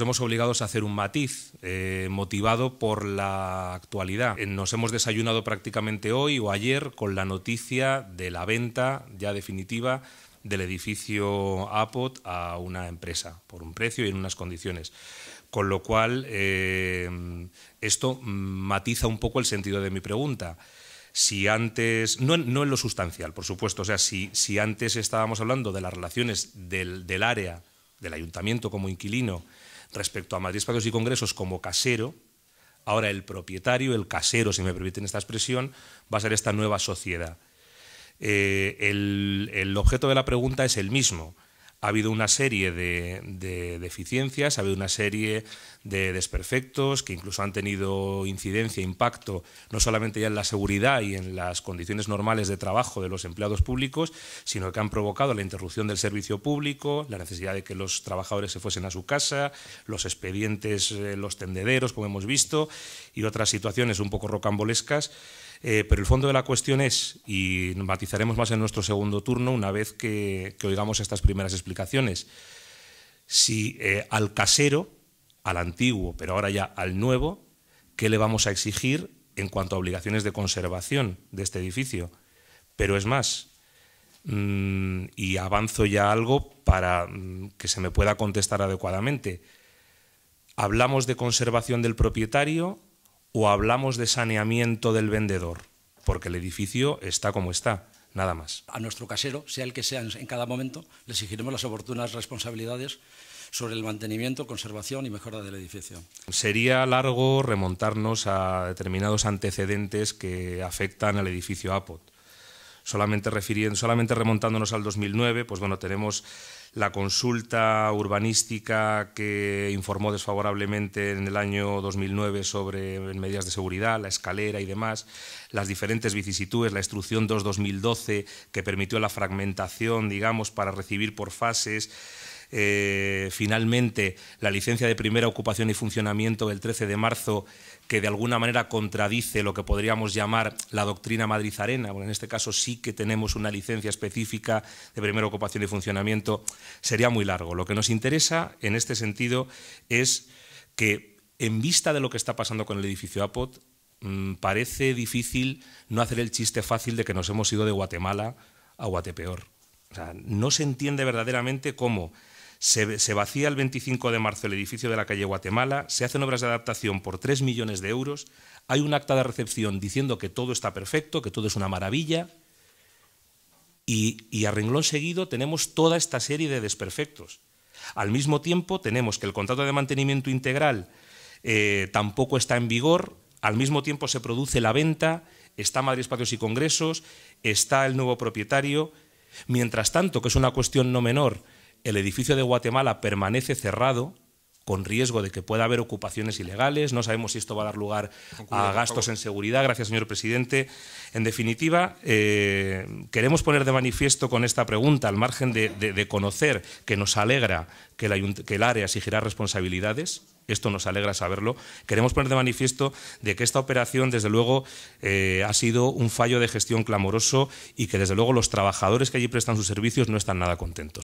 hemos obligados a hacer un matiz eh, motivado por la actualidad. Eh, nos hemos desayunado prácticamente hoy o ayer con la noticia de la venta ya definitiva del edificio APOT a una empresa por un precio y en unas condiciones. Con lo cual, eh, esto matiza un poco el sentido de mi pregunta. Si antes, no en, lo sustancial, por supuesto, o sea, si, si antes estábamos hablando de las relaciones del, del área, del ayuntamiento como inquilino, Respecto a Madrid Espacios y Congresos como casero, ahora el propietario, el casero, si me permiten esta expresión, va a ser esta nueva sociedad. Eh, el objeto de la pregunta es el mismo ha habido una serie de, deficiencias, ha habido una serie de desperfectos que incluso han tenido incidencia, impacto, no solamente ya en la seguridad y en las condiciones normales de trabajo de los empleados públicos, sino que han provocado la interrupción del servicio público, la necesidad de que los trabajadores se fuesen a su casa, los expedientes, eh, los tendederos, como hemos visto, y otras situaciones un poco rocambolescas eh, pero el fondo de la cuestión es, y matizaremos más en nuestro segundo turno una vez que, oigamos estas primeras explicaciones, si eh, al casero, al antiguo, pero ahora ya al nuevo, ¿qué le vamos a exigir en cuanto a obligaciones de conservación de este edificio? Pero es más, mm, y avanzo ya algo para mm, que se me pueda contestar adecuadamente. Hablamos de conservación del propietario, o hablamos de saneamiento del vendedor, porque el edificio está como está, nada más. A nuestro casero, sea el que sea en cada momento, le exigiremos las oportunas responsabilidades sobre el mantenimiento, conservación y mejora del edificio. Sería largo remontarnos a determinados antecedentes que afectan al edificio APOT. Solamente, solamente remontándonos al 2009, pues bueno, tenemos la consulta urbanística que informó desfavorablemente en el año 2009 sobre medidas de seguridad, la escalera y demás, las diferentes vicisitudes, la instrucción 2-2012 que permitió la fragmentación, digamos, para recibir por fases, eh, finalmente la licencia de primera ocupación y funcionamiento del 13 de marzo, que de alguna manera contradice lo que podríamos llamar la doctrina madrizarena, en este caso sí que tenemos una licencia específica de primera ocupación y funcionamiento, sería muy largo. Lo que nos interesa en este sentido es que en vista de lo que está pasando con el edificio APOT, mm, parece difícil no hacer el chiste fácil de que nos hemos ido de Guatemala a Guatepeor. O sea, no se entiende verdaderamente cómo se, vacía el 25 de marzo el edificio de la calle Guatemala, se hacen obras de adaptación por 3 millones de euros, hay un acta de recepción diciendo que todo está perfecto, que todo es una maravilla, y, a renglón seguido tenemos toda esta serie de desperfectos. Al mismo tiempo tenemos que el contrato de mantenimiento integral eh, tampoco está en vigor, al mismo tiempo se produce la venta, está Madrid Espacios y Congresos, está el nuevo propietario. Mientras tanto, que es una cuestión no menor, el edificio de Guatemala permanece cerrado con riesgo de que pueda haber ocupaciones ilegales, no sabemos si esto va a dar lugar a gastos en seguridad, gracias señor presidente. En definitiva, eh, queremos poner de manifiesto con esta pregunta, al margen de, conocer que nos alegra que, el área exigirá responsabilidades, esto nos alegra saberlo. Queremos poner de manifiesto de que esta operación, desde luego, eh, ha sido un fallo de gestión clamoroso y que, desde luego, los trabajadores que allí prestan sus servicios no están nada contentos.